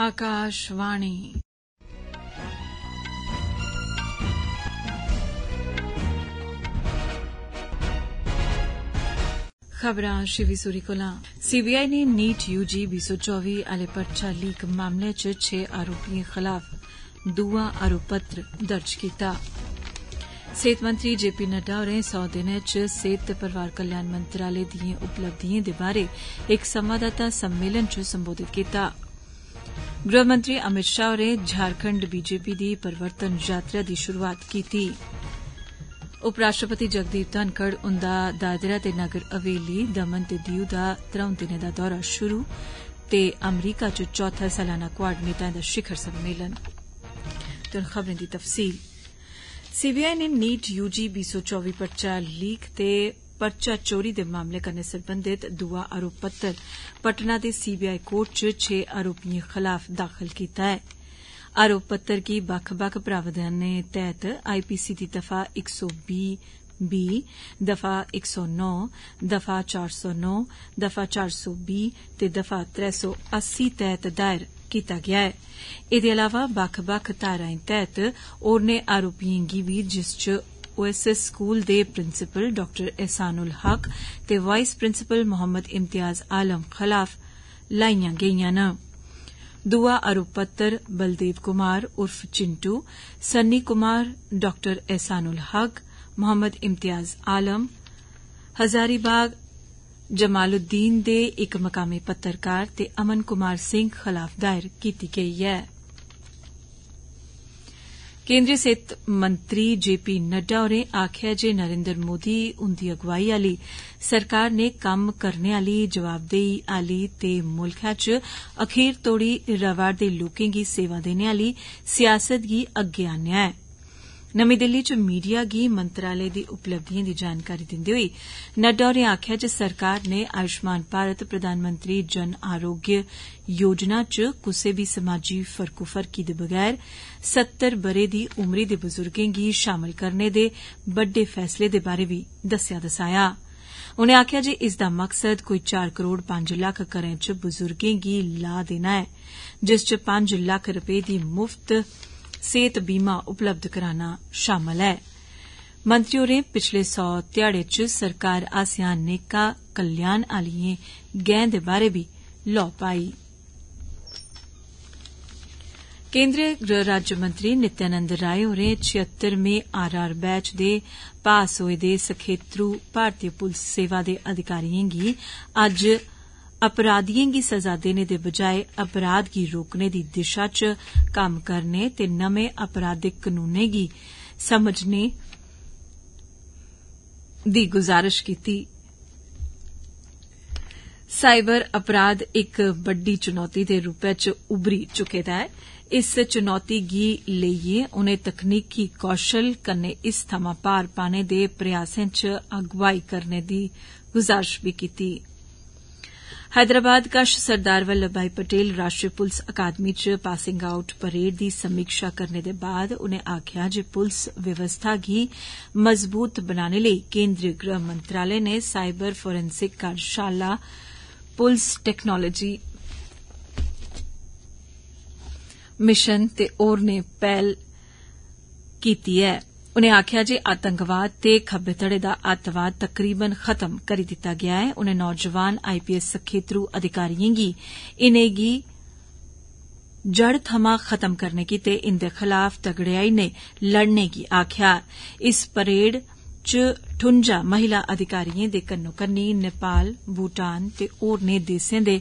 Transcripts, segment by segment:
आकाशवाणी खबरां शिवी सूरी सीबीआई ने NEET UG बी सौ चौबी आर्चा लीक मामले च छे आरोपिएं खलाफ दूआ आरोप पत्र दर्ज कीता सेहत मंत्री जे नड्डा होरें सौ दिन च सेहत ते परिवार कल्याण मंत्रालय दिए उपलब्धियों दे बारै इक संवाददाता सम्मेलन च संबोधित कीता ਗ੍ਰਹਿਮੰਤਰੀ ਅਮਿਤ ਸ਼ਾਹ ਹੋਰੇ ਝਾਰਖੰਡ ਬੀਜੇਪੀ ਦੀ ਪਰਵਰਤਨ ਯਾਤਰਾ ਦੀ ਸ਼ੁਰੂਆਤ ਕੀਤੀ ਉਪ ਰਾਸ਼ਟਰਪਤੀ ਜਗਦੀਪ ਧਨਖੜ ਉਹਦਾ ਦਾਦਰਾ ਤੇ ਨਗਰ ਅਵੇਲੀ ਦਮਨ ਤੇ ਦਿਉ ਦਾ ਤਰੋਂ ਦਿਨ ਦਾ ਦੌਰਾ ਸ਼ੁਰੂ ਤੇ ਅਮਰੀਕਾ ਚ ਚੌਥਾ ਸਾਲਾਨਾ ਕੁਆਡ ਨੇਤਾਂ ਦਾ ਸ਼ਿਖਰ ਸੰਮੇਲਨ ਤੁਰ ਖਬਰ ਦੀ ਤਫਸੀਲ ਸੀਬੀਆਈ ਨੇ ਨੀਟ ਯੂਜੀ 224 ਪਰਚਾ ਲੀਕ ਤੇ पर्चा चोरी दे मामले कन्नै सरबंधत दूआ आरोप पत्र पटना दे सीबीआई कोर्ट च छे आरोपिएं खिलाफ दाखल कीता ऐ आरोप पत्र की बक्ख बक्ख प्रावधानें तैहत आईपीसी दी दफा इक सौ बीह् बी दफा इक सौ नौ दफा चार सौ नौ दफा चार सौ बीह् ते दफा त्रै सौ अस्सी तैहत दायर कीता गेआ ऐ एह्दे अलावा बक्ख बक्ख धाराएं तैहत होरनें आरोपिएं गी बी जिस ਓਐਸਐਸ ਸਕੂਲ ਦੇ ਪ੍ਰਿੰਸੀਪਲ ਡਾਕਟਰ ਅਹਿਸਾਨੁਲ ਹਕ ਤੇ ਵਾਈਸ ਪ੍ਰਿੰਸੀਪਲ ਮੁਹੰਮਦ ਇਮਤੀਆਜ਼ ਆਲਮ ਖਿਲਾਫ ਲਾਈਆਂ ਗਈਆਂ ਨੇ ਦੁਆ ਆਰੋਪ ਬਲਦੇਵ ਕੁਮਾਰ ਉਰਫ ਚਿੰਟੂ ਸੰਨੀ ਕੁਮਾਰ ਡਾਕਟਰ ਅਹਿਸਾਨੁਲ ਹਕ ਮੁਹੰਮਦ ਇਮਤੀਆਜ਼ ਆਲਮ ਹਜ਼ਾਰੀਬਾਗ ਜਮਾਲਉਦੀਨ ਦੇ ਇੱਕ ਮਕਾਮੀ ਪੱਤਰਕਾਰ ਤੇ ਅਮਨ ਕੁਮਾਰ ਸਿੰਘ ਖਿਲਾਫ ਦਾਇਰ ਕੀਤੀ ਗਈ ਹੈ केन्द्रीय सेहत मंत्री जे पी नड्डा होरें आक्खेआ जे नरेन्द्र मोदी हुन्दी अगुवाई आली सरकार नै कम्म करने आली जवाबदेही आली ते मुल्खै च अखीर तोड़ी रवा'रदे लोकें गी सेवा देने आली सियासत गी अग्गै आनेआ ऐं नमीं दिल्ली च मीडिया गी मंत्रालय दी उपलब्धिएं दी जानकारी दिन्दे होई नड्डा होरें आक्खेआ जे सरकार नै आयुष्मान भारत प्रधानमंत्री जन आरोग्य योजना च कुसै बी समाजी फर्कोफर्की दे बगैर सत्तर बरे दी उमरी दे बुजुर्गें गी शामल करने दे बड्डे फैसले दे बारै बी दस्सेआ दसाया उनें आक्खेआ जे इसदा मकसद कोई चार करोड़ पंज लक्ख घरें च बुजुर्गें गी लाह् देना ऐ जिस च पंज लक्ख रपे दी मुफ्त सेहत बीमा उपलब्ध कराना शामल ऐ मंत्री होरें पिछले सौ ध्याड़े च सरकार आसिया नेकां कल्याण आलिएं गैं दे बारे भी लौ पाई केन्द्रीय गृह राज्यमंत्री नित्यानंद राय होरें छिहत्तरवें आर आर बैच दे पास होए दे सखेत्रु भारतीय पुलिस सेवा दे अधिकारियें गी अज्ज अपराधिएं गी सजा देने दे बजाए अपराध गी रोकने दी दिशा च कम्म करने ते नमें आपराधिक कनूनें गी समझने दी गुजारश कीती साईबर अपराध इक बड्डी चुनौती दे रूपै च उभरी चुके दा ऐ इस चुनौती गी लेइयै उनें तकनीकी कौशल कन्नै इस थमां पार पाने दे प्रयासें च अगुवाई करने दी गुजारिश बी कीती ऐ हैदराबाद कश सरदार वल्लभ भाई पटेल राष्ट्रीय पुलिस अकादमी च पासिंग आउट परेड दी समीक्षा करने दे बाद उनें आक्खेआ जे पुलिस व्यवस्था गी मजबूत बनाने लेई केन्द्रीय गृह मंत्रालय ने साइबर फोरेंसिक कार्यशाला पुलिस टेक्नोलॉजी मिशन ते होरने पहल कीती ऐं ਉਨੇ ਆਖਿਆ ਜੇ ਆਤੰਕਵਾਦ ਤੇ ਖੱਬੇ ਧੜੇ ਦਾ ਅਤਵਾਦ ਤਕਰੀਬਨ ਖਤਮ ਕਰੀ ਦਿੱਤਾ ਗਿਆ ਹੈ ਉਹਨੇ ਨੌਜਵਾਨ ਆਈਪੀਐਸ ਸਖੇਤਰੂ ਅਧਿਕਾਰੀਆਂ ਗੀ ਇਨੇਗੀ ਜੜ ਥਮਾ ਖਤਮ ਕਰਨੇ ਕੀ ਤੇ ਇੰਦੇ ਖਿਲਾਫ ਤਗੜਿਆਈ ਨੇ ਲੜਨੇ ਕੀ ਆਖਿਆ ਇਸ ਪਰੇਡ ਚ ਠੁੰਜਾ ਮਹਿਲਾ ਅਧਿਕਾਰੀਆਂ ਦੇ ਕੰਨੋ ਕੰਨੀ ਨੇਪਾਲ ਭੂਟਾਨ ਤੇ ਹੋਰ ਨੇ ਦੇਸ਼ਾਂ ਦੇ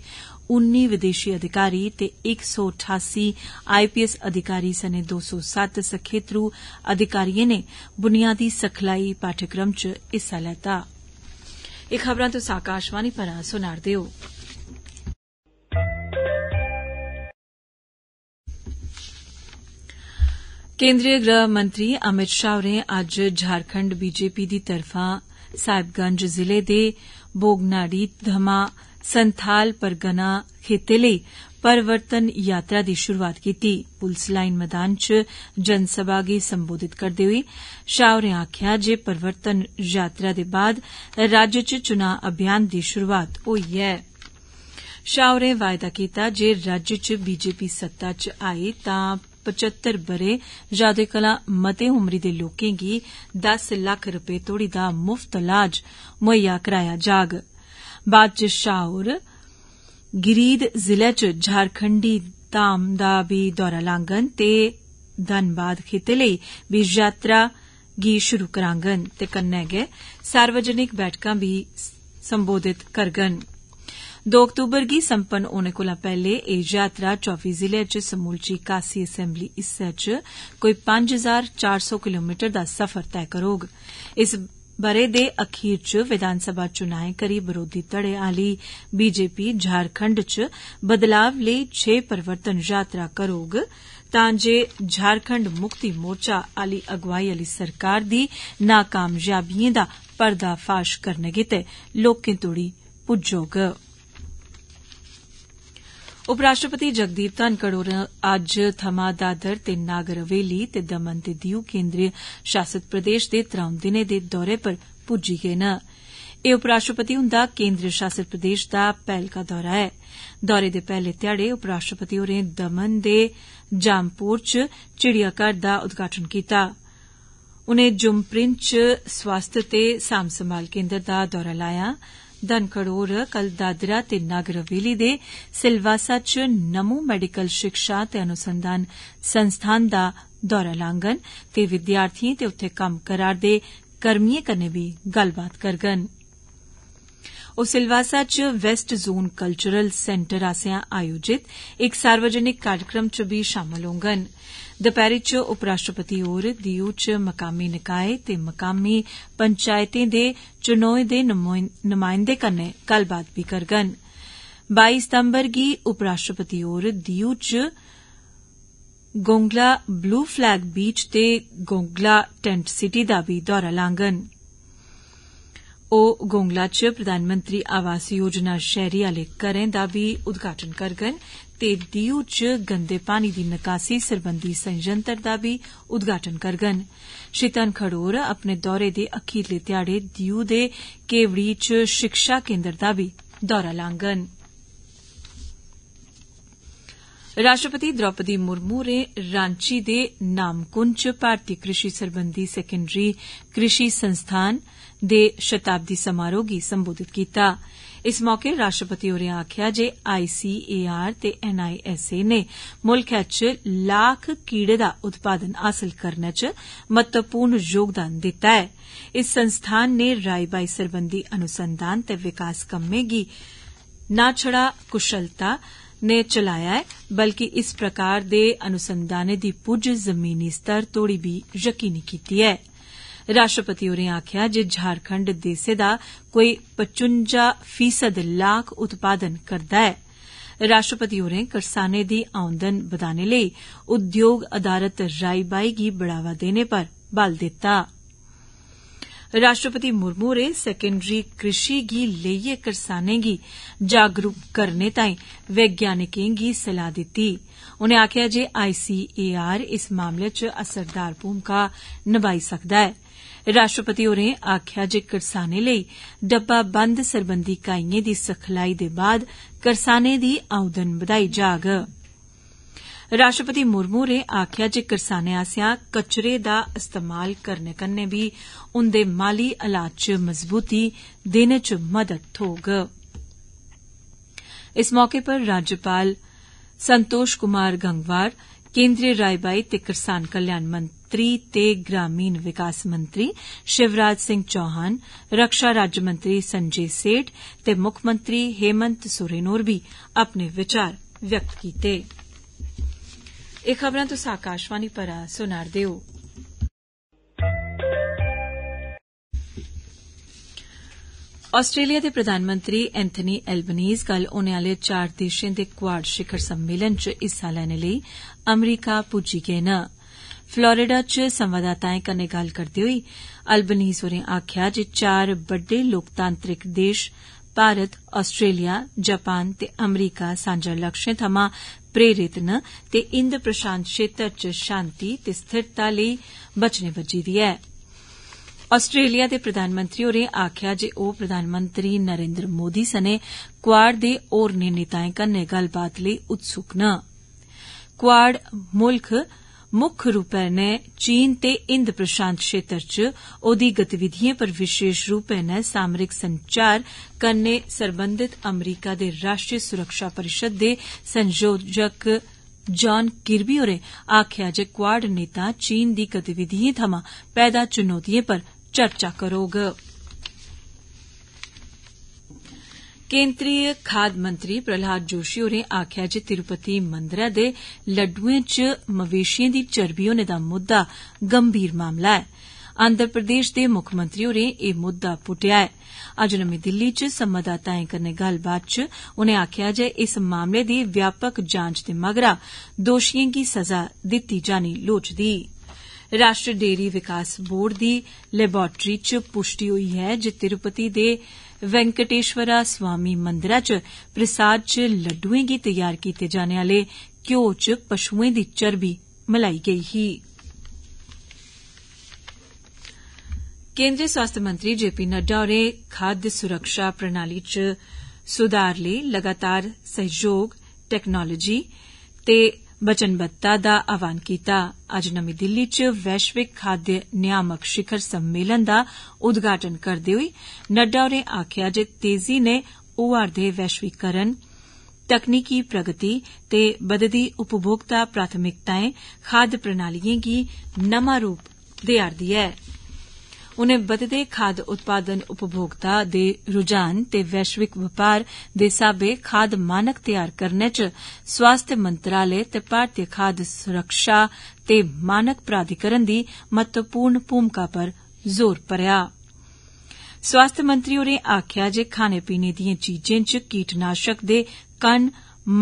उन्नी विदेशी अधिकारी ते 188 आईपीएस अधिकारी सने 207 सखेत्रु अधिकारिएं ने बुनियादी सिखलाई पाठ्यक्रम च हिस्सा लैता केन्द्रीय गृह मंत्री अमित शाह होरें अज्ज झारखंड बीजेपी दी तरफा साहिबगंज जिले दे बोगनाडी थमां संथाल परगना खिते लेई परिवर्तन यात्रा दी शुरूआत कीती पुलस लाइन मैदान च जनसभा गी संबोधित करदे होई शाह होरें आक्खेआ जे परिवर्तन यात्रा दे बाद राज्य च चुना अभियान दी शुरूआत होई ऐ शाह होरें वायदा कीता जे राज्य च बीजेपी सत्ता च आई तां पचहत्तर ब'रे यां ओदे कोला मते उमरी दे लोकें गी दस लक्ख रपे तोड़ी दा मुफ्त इलाज मुहैया कराया जागंन बाद च शाह होर गरीद जिले च झारखंडी धाम दा बी दौरा लांगन ते धनबाद खिते लेई बीज यात्रा गी शुरू करांगन ते कन्नै गै सार्वजनिक बैठकां बी संबोधित करगन दो अक्तूबर गी सम्पन्न होने कोला पैहले एह् यात्रा चौबी जिले च समूलची कासी असैम्बली हिस्से च कोई पंज हजार चार सौ किलोमीटर दा सफर तय करोग बरे दे अखीर च विधानसभा चुनाएं करी विरोधी धड़े आली बीजेपी झारखंड च बदलाव लेई छे परिवर्तन यात्रा करोग तां जे झारखंड मुक्ति मोर्चा आली अगुवाई आली सरकार दी नाकामयाबिएं दा परदाफाश करने गितै लोकें तोड़ी पुज्जोग उपराष्ट्रपति जगदीप धनखड़ होरें अज्ज थमां दादर ते नागर हवेली ते दमन ते दीऊ केन्द्रीय शासित प्रदेश दे त्र'ऊं दिनें दे दौरे पर पुज्जी गे न एह् उप हुंदा केन्द्रीय शासित प्रदेश दा पैहलका दौरा ऐ दौरे दे पैहले ध्याड़े उपराष्ट्रपति राष्ट्रपति होरें दमन दे जामपोर च चिड़ियाघर दा उद्घाटन कीता उनें जुमप्रिन च स्वास्थ्य ते सांभ संभाल केन्द्र दा दौरा लाया धनखड़ होर कल दादरा ते नागर हवेली दे सिलवासा च नमो मेडिकल शिक्षा ते अनुसंधान संस्थान दा दौरा लांगन ते विद्यार्थिएं ते उत्थे कम्म करा'रदे कर्मिएं कन्नै बी गल्लबात करगंन ओ सिलवासा च वेस्ट जोन कल्चरल सेंटर आसेआ आयोजित इक सार्वजनिक कार्यक्रम च भी शामल होंगन दपैहरी च उपराष्ट्रपति होर दीऊ च मकामी निकाएं ते मकामी पंचायतें दे चुनोए दे नुमाइंदें कन्नै गल्लबात बी करङन बाई सितम्बर गी उपराष्ट्रपति होर दीऊ च गोंगला ब्लू फलैग बीच ते गोंगला टैंट सिटी दा बी दौरा लाङन ओ गोंगला च प्रधानमंत्री आवास योजना शहरी आले घरें दा बी उद्घाटन करङन ते डीयू च गंदे पानी की निकासी सरबंधी संयंत्र दा बी उदघाटन करगंन श्री धनखड़ होर अपने दौरे के अखीरले ध्याड़े डीयू के केवड़ी च शिक्षा केन्द्र का भी दौरा लांगन राष्ट्रपति द्रौपदी मुर्मू होरें रांची के नामकुंज च भारतीय कृषि सरबंधी सैकेंडरी कृषि संस्थान दे शताब्दी समारोह गी संबोधित कीता इस मौके राष्ट्रपति होरें आक्खेआ जे आई सी ए आर ते एन आई एस ए च लाख कीड़े दा उत्पादन हासल करने च महत्वपूर्ण योगदान दिता ऐ इस संस्थान ने राई बाई सरबंधी अनुसंधान ते विकास कम्में गी न छड़ा कुशलता ने चलाया ऐ बल्कि इस प्रकार दे अनुसंधानें दी पुज जमीनी स्तर तोड़ी भी यकीनी कीती ऐं राष्ट्रपति होरें आक्खेआ जे झारखंड देसै दा कोई पचुंजा फीसद लाख उत्पादन करदा ऐ राष्ट्रपति होरें करसानें दी औंदन बदाने लेई उद्योग अधारत राई बाई गी बढ़ावा देने पर बल दित्ता राष्ट्रपति मुर्मू होरें सैकेंडरी कृषि गी लेइयै करसानें गी जागरूक करने ताई वैज्ञानिकें गी सलाह दित्ती उनें आक्खेआ जे आईसीएआर इस मामले च असरदार भूमिका नभाई सकदा ऐ राष्ट्रपति होरें आक्खेआ जे करसानें लेई डब्बा बंद सरबंधी इकाइएं दी सखलाई दे बाद करसानें दी आमदन बदाई जाग राष्ट्रपति मुर्मू होरें आक्खेआ जे करसानें आसेआ कचरे दा इस्तेमाल करने कन्नै बी उन्दे माली हालात च मजबूती देने च मदद थ्होग इस मौके पर राज्यपाल संतोष कुमार गंगवार केन्द्रीय रायबाई ते करसान कल्याण मंत्री ਮੰਤਰੀ ਤੇ ਗ੍ਰਾਮੀਣ ਵਿਕਾਸ ਮੰਤਰੀ ਸ਼ਿਵਰਾਜ ਸਿੰਘ ਚੌਹਾਨ ਰੱਖਿਆ ਰਾਜ ਮੰਤਰੀ ਸੰਜੀਤ ਸੇਠ ਤੇ ਮੁੱਖ ਮੰਤਰੀ ਹੇਮੰਤ ਸੁਰੇਨ ਵੀ ਆਪਣੇ ਵਿਚਾਰ ਵਿਅਕਤ ਕੀਤੇ ਇਹ ਖਬਰਾਂ ਤੋਂ ਸਾਕਾਸ਼ਵਾਨੀ ਪਰ ਸੁਣਾਰ ਦਿਓ ਆਸਟ੍ਰੇਲੀਆ ਦੇ ਪ੍ਰਧਾਨ ਮੰਤਰੀ ਐਂਥਨੀ ਐਲਬਨੀਜ਼ ਕੱਲ ਉਹਨੇ ਆਲੇ ਚਾਰ ਦੇਸ਼ਾਂ ਦੇ ਕੁਆਡ ਸਿਖਰ ਸੰਮੇਲਨ 'ਚ ਹਿੱਸਾ ਲੈਣ ਲਈ ਅਮਰੀਕਾ ਪੁੱਜੀ ਗਏ ਨੇ फलोरिडा च संवाददाताएं कन्नै गल्ल करदे होई अलबनीस होरें आक्खेआ जे चार बड्डे लोकतांत्रिक देश भारत आस्ट्रेलिया जपान ते अमरीका सांझा लक्ष्यें थमां प्रेरित न ते हिन्द प्रशांत क्षेत्र च शांति ते स्थिरता लेई बचनबज्झी दी ऐ आस्ट्रेलिया दे प्रधानमंत्री होरें आक्खेआ जे ओ प्रधानमंत्री नरेन्द्र मोदी सने क्वाड़ दे होरने नेताएं कन्नै गल्लबात लेई उत्सुक न मुल्ख मुक्ख रूपै नै चीन ते हिंद प्रशांत क्षेत्र च ओदी गतिविधिएं पर विशेष रूपै नै सामरिक संचार कन्नै सरबंधत अमरीका दे राष्ट्रीय सुरक्षा परिषद दे संयोजक जॉन किरबी होरें आक्खेआ जे क्वाड नेता चीन दी गतिविधियों थमां पैदा चुनौतियों पर चर्चा करोगे केन्द्रीय खाद्य मंत्री प्रहलाद जोशी होरें आक्खेआ जे तिरूपति मंदरै दे लड्डुएं च मवेशिएं दी चर्बी होने दा मुद्दा गंभीर मामला ऐ आंध्र प्रदेश दे मुक्खमंत्री होरें एह् मुद्दा पुट्टेआ ऐ अज्ज नमीं दिल्ली च संवाददाताएं कन्नै गल्लबात च उनें आक्खेआ जे इस मामले दी व्यापक जांच दे मगरा दोषिएं गी सजा दित्ती जानी लोड़चदी राष्ट्रीय डेयरी विकास बोर्ड दी लैबाट्री च पुष्टि होई ऐ जे तिरूपति दे वैंकटेश्वरा स्वामी मंदरै च प्रसाद च लड्डुएं गी तैयार कीते जाने आले घ्यो च पशुएं दी चर्बी मलाई गई ही केन्द्री स्वास्थ्य मंत्री जे पी नड्डा होरें खाद्य सुरक्षा प्रणाली च सुधार लेई लगातार सहयोग तकनालोजी ते वचनबद्धता का आहवान कीता अज्ज नमीं दिल्ली च वैश्विक खाद्य नियामक शिखर सम्मेलन का उदघाटन करते हुए नड्डा होरें आक्खेआ जे तेजी ने होआ'रदे वैश्वीकरण तकनीकी प्रगति ते बददी उपभोक्ता प्राथमिकताएं खाद्य प्रणालिएं की नमा रूप देआ'रदी उनें बघदे खाद्य उत्पादन उपभोक्ता दे रुझान ते वैष्विक बपार दे साब्बै खाद मानक तैयार करने च स्वास्थ्य मंत्रालय ते भारतीय खाद्य सुरक्षा ते मानक प्राधिकरण दी महत्वपूर्ण भूमिका पर जोर भरेआ स्वास्थ्य मंत्री होरें आक्खेआ जे खाने पीने दिए चीजें च कीटनाशक दे कण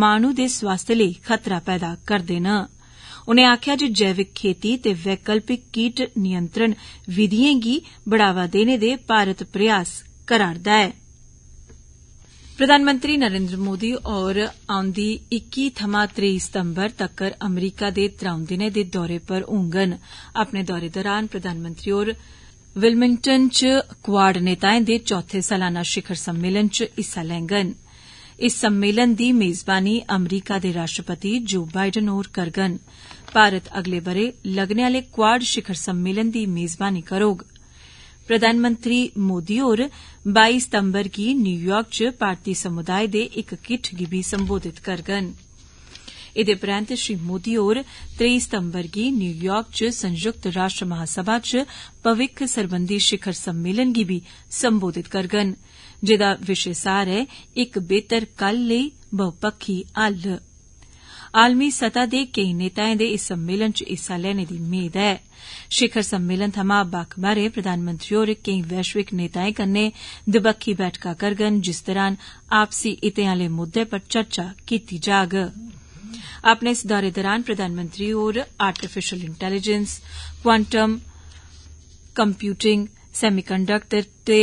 माहनू दे स्वास्थ्य लेई खतरा पैदा करदे न उनें आक्खेआ जे जैविक खेती ते वैकल्पिक कीट नियंत्रण विधिएं गी बढ़ावा देने दे भारत प्रयास करा'रदा ऐ प्रधानमंत्री नरेन्द्र मोदी होर औंदी इक्की थमां त्रेई सितम्बर तक्कर अमरीका दे त्र'ऊं दिनें दे दौरे पर होंगन अपने दौरे दौरान प्रधानमंत्री होर विलमिंगटन च क्वाड नेताएं दे चौथे सलाना शिखर सम्मेलन च हिस्सा लैंगन इस सम्मेलन दी मेजबानी अमरीका दे राष्ट्रपति जो बाइडन और करगन भारत अगले बरे लगने आले क्वाड शिखर सम्मेलन दी मेजबानी करोग प्रधानमंत्री मोदी और 22 सितंबर की न्यूयार्क च भारतीय समुदाय दे एक किट गी भी संबोधित करगन एदे परैंत श्री मोदी और 23 सितंबर गी न्यूयार्क च संयुक्त राष्ट्र महासभा च भविक्ख सरबंधी शिखर सम्मेलन गी भी संबोधित करगन ਜਿਹਦਾ ਵਿਸ਼ੇ ਸਾਰ ਹੈ ਇੱਕ ਬਿਹਤਰ ਕੱਲ ਲਈ ਬਹੁਪੱਖੀ ਹੱਲ ਆਲਮੀ ਸਤਾ ਦੇ ਕਈ ਨੇਤਾਵਾਂ ਦੇ ਚ ਹਿੱਸਾ ਲੈਣ ਦੀ ਉਮੀਦ ਹੈ ਸ਼ਿਖਰ ਸੰਮੇਲਨ शिखर ਬਾਕ ਬਾਰੇ ਪ੍ਰਧਾਨ ਮੰਤਰੀ ਹੋਰ ਕਈ केई ਨੇਤਾਵਾਂ ਕੰਨੇ कन्नै दबक्खी ਕਰਗਨ ਜਿਸ ਤਰ੍ਹਾਂ ਆਪਸੀ आपसी हितें ਮੁੱਦੇ मुद्दे ਚਰਚਾ ਕੀਤੀ ਜਾਗ ਆਪਣੇ ਇਸ ਦੌਰੇ ਦੌਰਾਨ ਪ੍ਰਧਾਨ ਮੰਤਰੀ ਹੋਰ artificial intelligence quantum computing semiconductor ते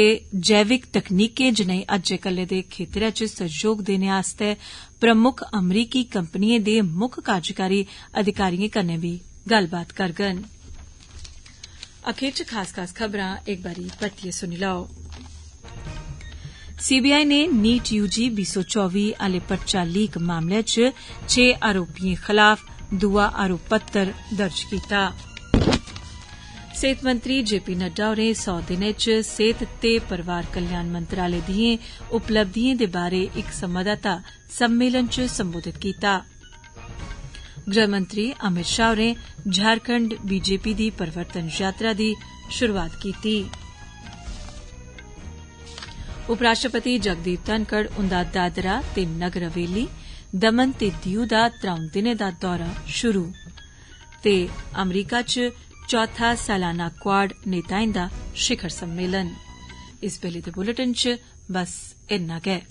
जैविक तकनीकें जनेह अज्जै कल्लै दे खेत्तरै च सहयोग देने आस्तै प्रमुख अमरीकी कंपनियों दे मुक्ख कार्यकारी अधिकारियों कन्नै बी गल्लबात सीबीआई ने नीट यूजी बी सौ चौबी आले पर्चा लीक मामले च छे आरोपिएं खिलाफ दुआ आरोप पत्र दर्ज कीता ऐ सेहत मंत्री जे पी नड्डा होरें सौ दिनें च सेहत ते परिवार कल्याण मंत्रालय दिएं उपलब्धिएं दे बारे इक संवाददाता सम्मेलन च संबोधित कीता गृहमंत्री अमित शाह होरें झारखंड बीजेपी दी परिवर्तन यात्रा दी शुरूआत कीती उपराष्ट्रपति जगदीप धनखड़ उन्दा दादरा ते नगर हवेली दमन ते दीऊ दा त्रौं दिनें दा दौरा शुरू ते अमरीका च चौथा सालाना क्वाड नेताएं दा शिखर सम्मेलन इस बेल्लै दे बुलेटिन च बस इन्ना गै